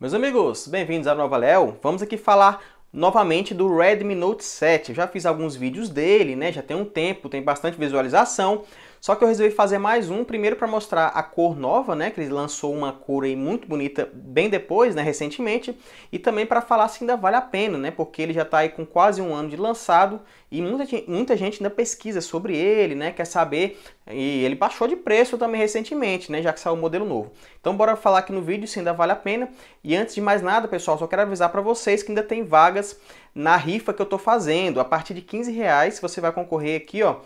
Meus amigos, bem-vindos à Nova Léo. Vamos aqui falar novamente do Redmi Note 7. Eu já fiz alguns vídeos dele, né? Já tem um tempo, tem bastante visualização. Só que eu resolvi fazer mais um, primeiro para mostrar a cor nova, né? Que ele lançou uma cor aí muito bonita bem depois, né? Recentemente. E também para falar se ainda vale a pena, né? Porque ele já está aí com quase um ano de lançado e muita, muita gente ainda pesquisa sobre ele, né? Quer saber. E ele baixou de preço também recentemente, né? Já que saiu o um modelo novo. Então bora falar aqui no vídeo se ainda vale a pena. E antes de mais nada, pessoal, só quero avisar para vocês que ainda tem vagas na rifa que eu estou fazendo. A partir de 15 reais você vai concorrer aqui, ó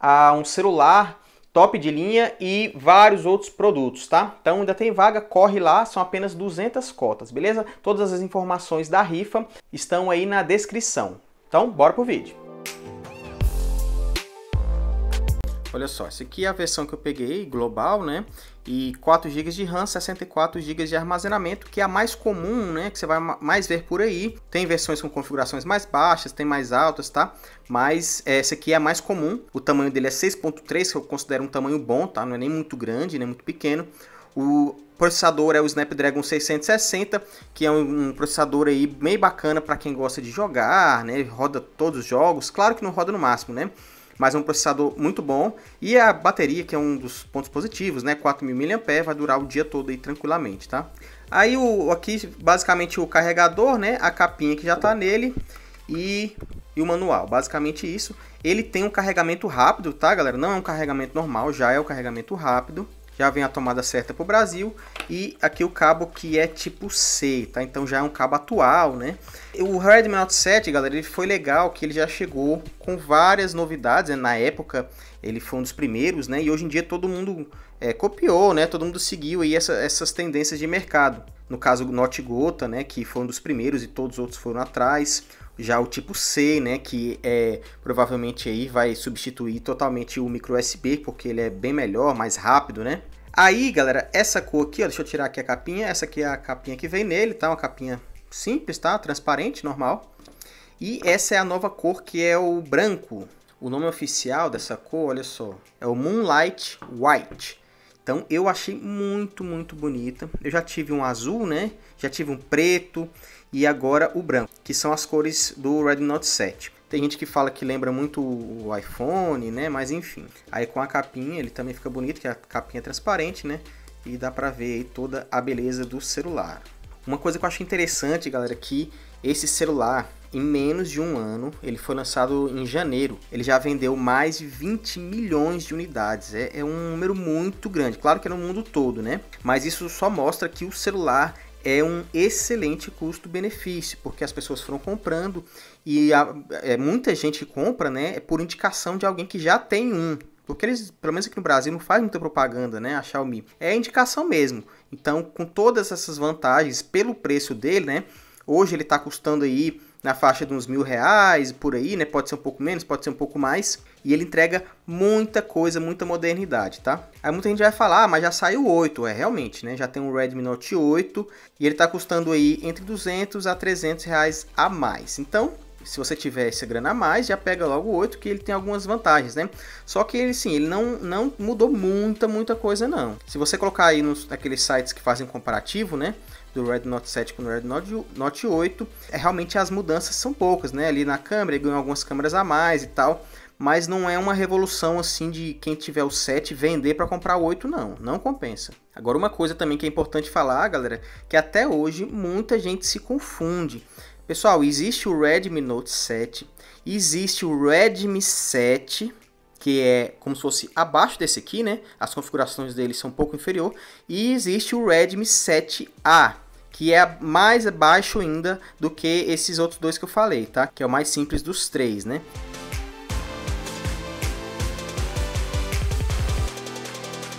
a um celular top de linha e vários outros produtos, tá? Então ainda tem vaga, corre lá, são apenas 200 cotas, beleza? Todas as informações da rifa estão aí na descrição. Então, bora pro vídeo. Olha só, essa aqui é a versão que eu peguei, global, né? E 4 GB de RAM, 64 GB de armazenamento, que é a mais comum, né? Que você vai mais ver por aí. Tem versões com configurações mais baixas, tem mais altas, tá? Mas é, essa aqui é a mais comum. O tamanho dele é 6.3, que eu considero um tamanho bom, tá? Não é nem muito grande, nem muito pequeno. O processador é o Snapdragon 660, que é um processador aí meio bacana para quem gosta de jogar, né? Roda todos os jogos, claro que não roda no máximo, né? mas é um processador muito bom. E a bateria, que é um dos pontos positivos, né? 4.000 mAh, vai durar o dia todo aí tranquilamente, tá? Aí o, aqui basicamente o carregador, né? A capinha que já tá nele e, e o manual, basicamente isso. Ele tem um carregamento rápido, tá galera? Não é um carregamento normal, já é o um carregamento rápido já vem a tomada certa para o Brasil e aqui o cabo que é tipo C, tá? Então já é um cabo atual, né? O Redmi Note 7, galera, ele foi legal que ele já chegou com várias novidades, né? na época ele foi um dos primeiros, né? E hoje em dia todo mundo é, copiou, né? Todo mundo seguiu aí essa, essas tendências de mercado. No caso o Note Gota, né, que foi um dos primeiros e todos os outros foram atrás já o tipo C, né, que é provavelmente aí vai substituir totalmente o micro USB, porque ele é bem melhor, mais rápido, né? Aí, galera, essa cor aqui, ó, deixa eu tirar aqui a capinha, essa aqui é a capinha que vem nele, tá? Uma capinha simples, tá? Transparente, normal. E essa é a nova cor que é o branco. O nome oficial dessa cor, olha só, é o Moonlight White. Então eu achei muito, muito bonita. Eu já tive um azul, né? Já tive um preto, e agora o branco, que são as cores do Red Note 7. Tem gente que fala que lembra muito o iPhone, né? Mas enfim. Aí com a capinha ele também fica bonito, que a capinha é transparente, né? E dá pra ver toda a beleza do celular. Uma coisa que eu acho interessante, galera, é que esse celular, em menos de um ano, ele foi lançado em janeiro. Ele já vendeu mais de 20 milhões de unidades. É, é um número muito grande. Claro que é no mundo todo, né? Mas isso só mostra que o celular é um excelente custo-benefício, porque as pessoas foram comprando e a, é, muita gente compra né, é por indicação de alguém que já tem um. Porque eles, pelo menos aqui no Brasil, não faz muita propaganda, né? A Xiaomi. É indicação mesmo. Então, com todas essas vantagens, pelo preço dele, né? Hoje ele está custando aí na faixa de uns mil reais, por aí, né? Pode ser um pouco menos, pode ser um pouco mais. E ele entrega muita coisa, muita modernidade, tá? Aí muita gente vai falar, ah, mas já saiu 8, é realmente, né? Já tem um Redmi Note 8 e ele tá custando aí entre 200 a 300 reais a mais. Então, se você tiver essa grana a mais, já pega logo o 8, que ele tem algumas vantagens, né? Só que ele, sim, ele não, não mudou muita, muita coisa, não. Se você colocar aí nos aqueles sites que fazem comparativo, né? do Red Note 7 com o Red Note 8, é, realmente as mudanças são poucas, né? Ali na câmera, ganhou algumas câmeras a mais e tal, mas não é uma revolução assim de quem tiver o 7 vender para comprar o 8 não, não compensa. Agora uma coisa também que é importante falar, galera, que até hoje muita gente se confunde. Pessoal, existe o Redmi Note 7, existe o Redmi 7 que é como se fosse abaixo desse aqui, né? As configurações dele são um pouco inferior. E existe o Redmi 7A, que é mais abaixo ainda do que esses outros dois que eu falei, tá? Que é o mais simples dos três, né?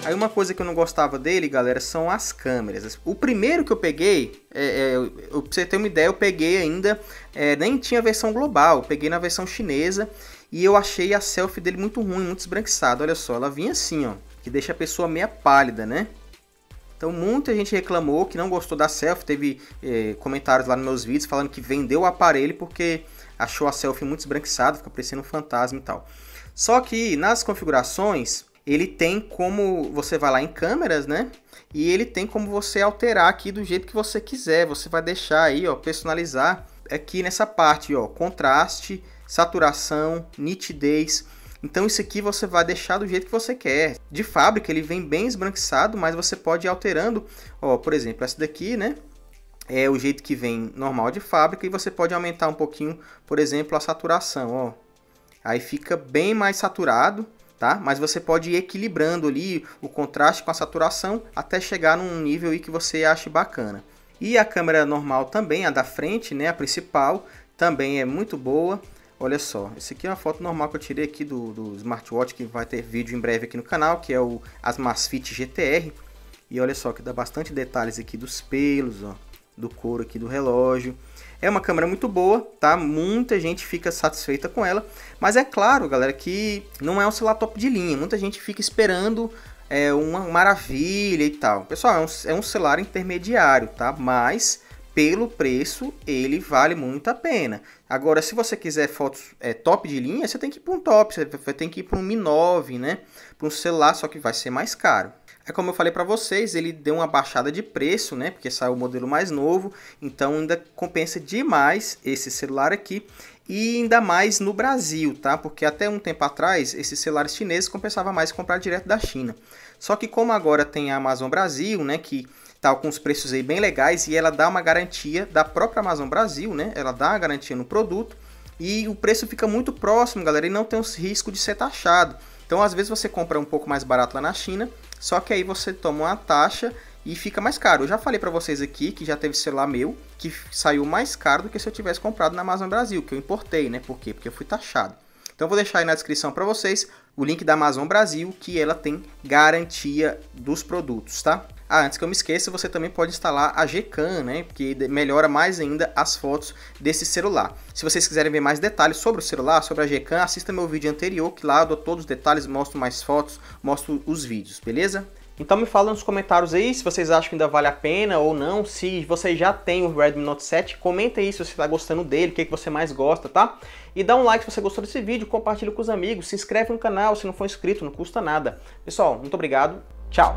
Aí uma coisa que eu não gostava dele, galera, são as câmeras. O primeiro que eu peguei, é, é, eu, pra você ter uma ideia, eu peguei ainda, é, nem tinha versão global, peguei na versão chinesa e eu achei a selfie dele muito ruim, muito esbranquiçada. Olha só, ela vinha assim, ó, que deixa a pessoa meia pálida, né? Então muita gente reclamou que não gostou da selfie, teve eh, comentários lá nos meus vídeos falando que vendeu o aparelho porque achou a selfie muito esbranquiçada, fica parecendo um fantasma e tal. Só que nas configurações ele tem como você vai lá em câmeras, né? E ele tem como você alterar aqui do jeito que você quiser. Você vai deixar aí, ó, personalizar aqui nessa parte, ó, contraste, saturação, nitidez. Então isso aqui você vai deixar do jeito que você quer. De fábrica ele vem bem esbranquiçado, mas você pode ir alterando. Ó, por exemplo, essa daqui, né? É o jeito que vem normal de fábrica e você pode aumentar um pouquinho, por exemplo, a saturação, ó. Aí fica bem mais saturado, tá? Mas você pode ir equilibrando ali o contraste com a saturação até chegar num nível aí que você ache bacana. E a câmera normal também, a da frente, né, a principal, também é muito boa. Olha só, esse aqui é uma foto normal que eu tirei aqui do, do smartwatch, que vai ter vídeo em breve aqui no canal, que é o Asmasfit GTR. E olha só, que dá bastante detalhes aqui dos pelos, ó, do couro aqui do relógio. É uma câmera muito boa, tá? Muita gente fica satisfeita com ela, mas é claro, galera, que não é um celular top de linha. Muita gente fica esperando é, uma maravilha e tal. Pessoal, é um, é um celular intermediário, tá? Mas pelo preço, ele vale muito a pena. Agora, se você quiser fotos é, top de linha, você tem que ir para um top, você tem que ir para um Mi 9, né? Para um celular, só que vai ser mais caro. É como eu falei para vocês, ele deu uma baixada de preço, né? Porque saiu o modelo mais novo, então ainda compensa demais esse celular aqui e ainda mais no Brasil, tá? Porque até um tempo atrás esses celulares chineses compensava mais comprar direto da China. Só que como agora tem a Amazon Brasil, né? Que tá com os preços aí bem legais e ela dá uma garantia da própria Amazon Brasil, né? Ela dá a garantia no produto e o preço fica muito próximo, galera, e não tem o risco de ser taxado. Então, às vezes você compra um pouco mais barato lá na China, só que aí você toma uma taxa e fica mais caro. Eu já falei para vocês aqui que já teve celular meu que saiu mais caro do que se eu tivesse comprado na Amazon Brasil, que eu importei, né? Por quê? Porque eu fui taxado. Então vou deixar aí na descrição para vocês o link da Amazon Brasil, que ela tem garantia dos produtos, tá? Ah, antes que eu me esqueça, você também pode instalar a Gcam, né, que melhora mais ainda as fotos desse celular. Se vocês quiserem ver mais detalhes sobre o celular, sobre a Gcam, assista meu vídeo anterior, que lá eu dou todos os detalhes, mostro mais fotos, mostro os vídeos, beleza? Então me fala nos comentários aí se vocês acham que ainda vale a pena ou não, se você já tem o Redmi Note 7, comenta aí se você está gostando dele, o que, é que você mais gosta, tá? E dá um like se você gostou desse vídeo, compartilha com os amigos, se inscreve no canal se não for inscrito, não custa nada. Pessoal, muito obrigado, tchau!